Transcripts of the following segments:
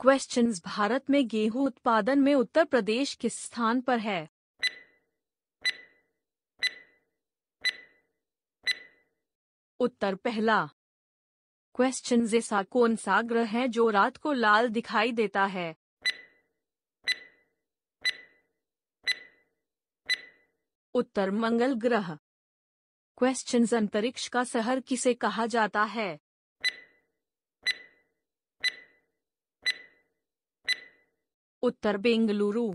question Bharat में गेहूं उत्पादन में उत्तर प्रदेश किस स्थान पर है उत्तर पहला क्वेश्चन ऐसा कौन सा ग्रह है जो रात को लाल दिखाई देता है उत्तर मंगल ग्रह क्वेश्चन अंतरिक्ष का शहर किसे कहा जाता है उत्तर बेंगलुरु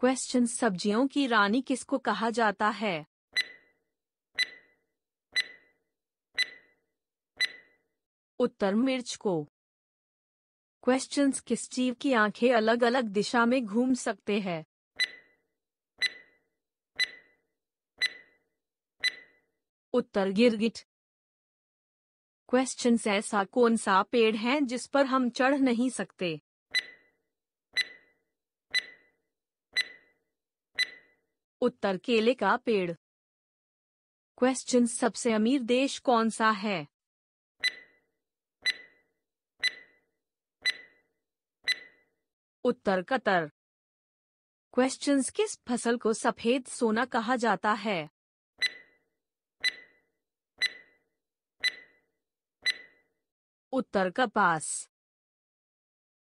क्वेश्चन सब्जियों की रानी किसको कहा जाता है उत्तर मिर्च को क्वेश्चंस किस जीव की आंखें अलग अलग दिशा में घूम सकते हैं उत्तर गिरगिट क्वेश्चन ऐसा कौन सा पेड़ है जिस पर हम चढ़ नहीं सकते उत्तर केले का पेड़ क्वेश्चन सबसे अमीर देश कौन सा है उत्तर कतर क्वेश्चन किस फसल को सफेद सोना कहा जाता है उत्तर कपास